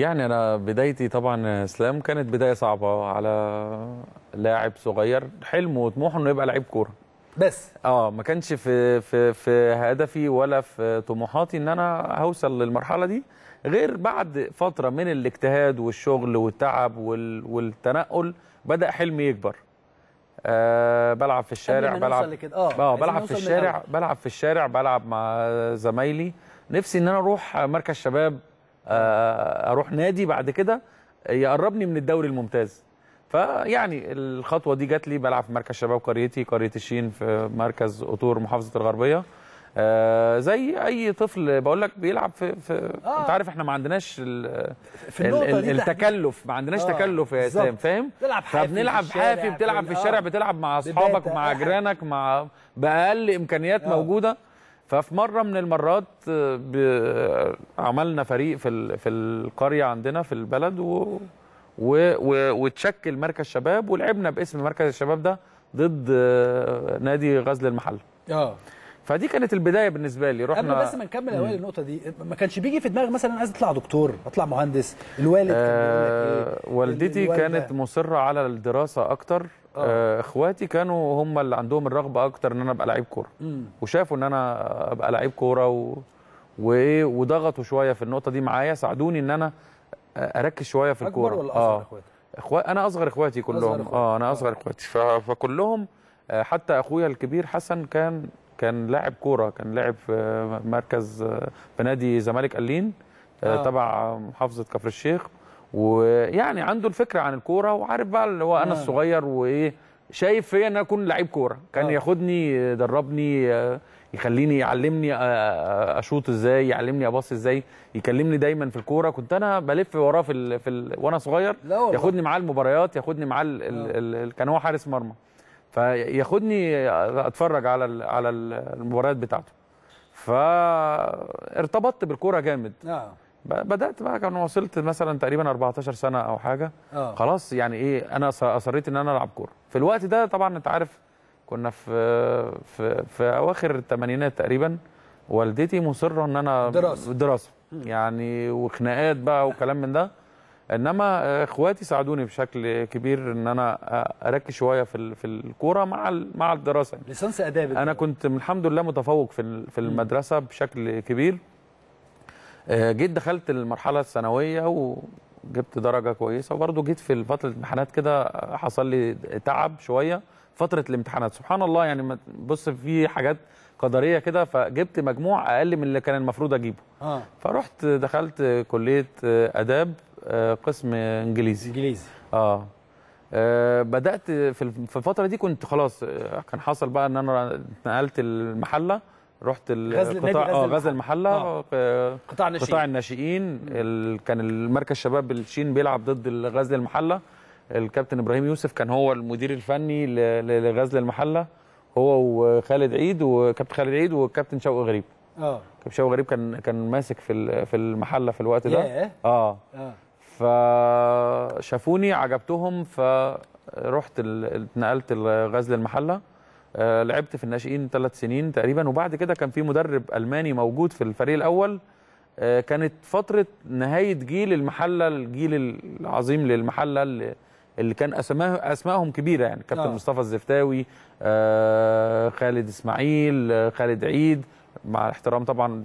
يعني انا بدايتي طبعا اسلام كانت بدايه صعبه على لاعب صغير حلمه وطموحه انه يبقى لعيب كوره بس اه ما كانش في في في هدفي ولا في طموحاتي ان انا هوصل للمرحله دي غير بعد فتره من الاجتهاد والشغل والتعب والتنقل بدا حلمي يكبر آه بلعب في الشارع بلعب آه, آه، بلعب في الشارع بلعب في الشارع بلعب مع زمايلي نفسي ان انا اروح مركز شباب آه، اروح نادي بعد كده يقربني من الدوري الممتاز فيعني الخطوه دي جات لي بلعب في مركز شباب قريتي قريه الشين في مركز قطور محافظه الغربيه آه زي اي طفل بقول لك بيلعب في, في آه. انت عارف احنا ما عندناش ال في ال ال التكلف ما عندناش آه. تكلف يا اسلام فاهم حافي فبنلعب حافي بتلعب في الشارع آه، بتلعب مع اصحابك مع جيرانك مع باقل امكانيات آه. موجوده ففي مره من المرات آه، عملنا فريق في في القريه عندنا في البلد و وتشكل مركز شباب ولعبنا باسم مركز الشباب ده ضد آه، نادي غزل المحله اه فدي كانت البدايه بالنسبه لي رحنا قبل بس ما نكمل اوائل النقطه دي ما كانش بيجي في دماغك مثلا عايز اطلع دكتور اطلع مهندس الوالد إيه؟ آه والدتي كانت مصره على الدراسه اكتر آه. آه، اخواتي كانوا هم اللي عندهم الرغبه اكتر ان انا ابقى لعيب كوره وشافوا ان انا ابقى لعيب كوره و... و... إيه، وضغطوا شويه في النقطه دي معايا ساعدوني ان انا اركز شويه في الكوره اكبر ولا اصغر آه. اخواتي اخوات انا اصغر اخواتي كلهم أصغر اه انا اصغر آه. اخواتي ف... فكلهم آه، حتى اخويا الكبير حسن كان كان لاعب كوره كان لاعب في مركز في نادي زمالك قلين آه. تبع محافظه كفر الشيخ ويعني عنده الفكره عن الكوره وعارف بقى اللي هو انا نعم. الصغير وايه شايف فيا ان انا اكون لعيب كوره كان أوه. نعم. ياخدني يدربني يخليني يعلمني اشوط ازاي يعلمني اباص ازاي يكلمني دايما في الكوره كنت انا بلف وراه في, في ال... وانا صغير ياخدني معاه المباريات ياخدني معاه ال... نعم. ال... ال... كان هو حارس مرمى فياخدني اتفرج على ال... على المباريات بتاعته فارتبطت بالكوره جامد آه. بدات بقى كان وصلت مثلا تقريبا 14 سنه او حاجه أوه. خلاص يعني ايه انا اصريت ان انا العب كوره في الوقت ده طبعا انت عارف كنا في في, في اواخر الثمانينات تقريبا والدتي مصره ان انا دراسه دراسه يعني وخناقات بقى وكلام من ده انما اخواتي ساعدوني بشكل كبير ان انا اركز شويه في في الكوره مع مع الدراسه ليسانس اداب انا كنت الحمد لله متفوق في في المدرسه بشكل كبير آه، جيت دخلت المرحله الثانويه وجبت درجه كويسه وبرده جيت في فتره الامتحانات كده حصل لي تعب شويه فتره الامتحانات سبحان الله يعني بص في حاجات قدريه كده فجبت مجموع اقل من اللي كان المفروض اجيبه آه. فرحت دخلت كليه آه، اداب آه، قسم انجليزي انجليزي اه أه بدات في الفتره دي كنت خلاص كان حصل بقى ان انا اتنقلت المحله رحت القطاع اه غزل المحله آه. قطاع الناشئين قطاع الناشئين كان المركز شباب الشين بيلعب ضد غزل المحله الكابتن ابراهيم يوسف كان هو المدير الفني لغزل المحله هو وخالد عيد وكابتن خالد عيد والكابتن شوقي غريب اه كابتن شوقي غريب كان كان ماسك في في المحله في الوقت ده اه اه فشافوني عجبتهم فرحت اتنقلت لغزل المحله آه، لعبت في الناشئين ثلاث سنين تقريبا وبعد كده كان في مدرب الماني موجود في الفريق الاول آه، كانت فتره نهايه جيل المحله الجيل العظيم للمحله اللي كان اسماء اسمائهم كبيره يعني كابتن آه. مصطفى الزفتاوي آه خالد اسماعيل آه خالد عيد مع احترام طبعا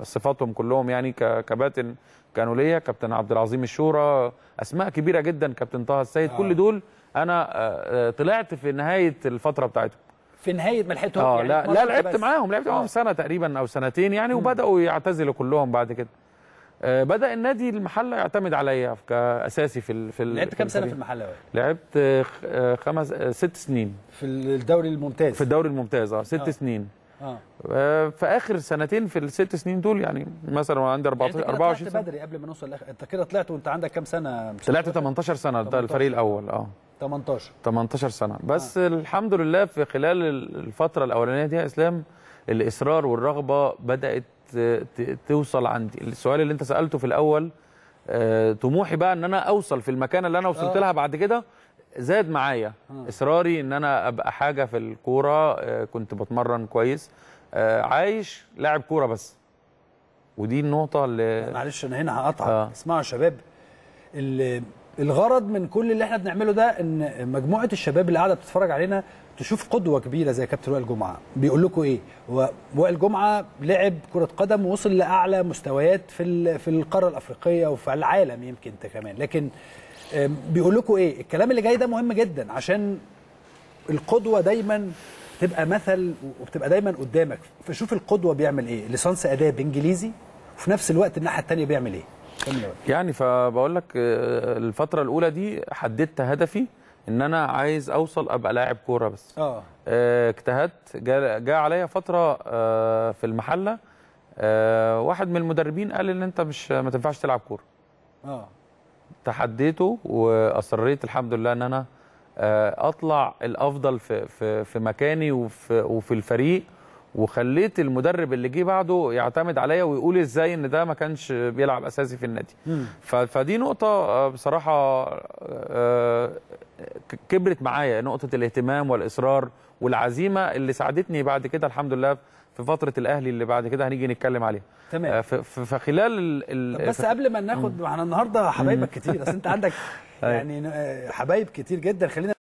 بصفاتهم كلهم يعني كباتن كانوا ليا كابتن عبد العظيم الشورى اسماء كبيره جدا كابتن طه السيد آه. كل دول انا آه، آه، طلعت في نهايه الفتره بتاعتهم في نهايه ما لحقتهم اه يعني لا لا لعبت معاهم لعبت معاهم آه. سنه تقريبا او سنتين يعني وبداوا يعتزلوا كلهم بعد كده بدا النادي المحله يعتمد عليا كاساسي في في لعبت كام سنه في المحله لعبت خمس ست سنين في الدوري الممتاز في الدوري الممتاز اه ست آه. سنين آه. آه. في اخر سنتين في الست سنين دول يعني مثلا وانا عندي 14 يعني 24 سنه بدري قبل ما نوصل لأخ... انت كده طلعت وانت عندك كام سنه طلعت 18 سنه ده الفريق الاول اه 18 18 سنه بس آه. الحمد لله في خلال الفتره الاولانيه دي يا اسلام الاصرار والرغبه بدات توصل عندي السؤال اللي انت سالته في الاول آه، طموحي بقى ان انا اوصل في المكان اللي انا وصلت آه. لها بعد كده زاد معايا آه. اصراري ان انا ابقى حاجه في الكوره آه، كنت بتمرن كويس آه، عايش لاعب كوره بس ودي النقطه اللي معلش انا هنا هقطع آه. اسمعوا يا شباب الغرض من كل اللي احنا بنعمله ده ان مجموعه الشباب اللي قاعده بتتفرج علينا تشوف قدوه كبيره زي كابتن وائل جمعه بيقول لكم ايه وائل جمعه لعب كره قدم ووصل لاعلى مستويات في في القاره الافريقيه وفي العالم يمكن انت كمان لكن بيقول لكم ايه الكلام اللي جاي ده مهم جدا عشان القدوه دايما تبقى مثل وبتبقى دايما قدامك فشوف القدوه بيعمل ايه ليسانس اداب انجليزي وفي نفس الوقت الناحيه الثانيه بيعمل ايه يعني فبقول لك آه، الفتره الاولى دي حددت هدفي ان انا عايز اوصل ابقى لاعب كوره بس اه, آه، اجتهدت جاء عليا فتره آه، في المحله واحد من المدربين قال ان انت مش ما تنفعش تلعب كوره اه تحديته واصريت الحمد لله ان انا اطلع الافضل في في في مكاني وفي وفي الفريق وخليت المدرب اللي جه بعده يعتمد عليا ويقول ازاي ان ده ما كانش بيلعب اساسي في النادي فدي نقطه آه، بصراحه آه، كبرت معايا نقطه الاهتمام والاصرار والعزيمه اللي ساعدتني بعد كده الحمد لله في فتره الاهلي اللي بعد كده هنيجي نتكلم عليها تمام آه، فخلال ال ال بس قبل ما ناخد احنا النهارده حبايبك كتير بس انت عندك أيوه. يعني حبايب كتير جدا خلينا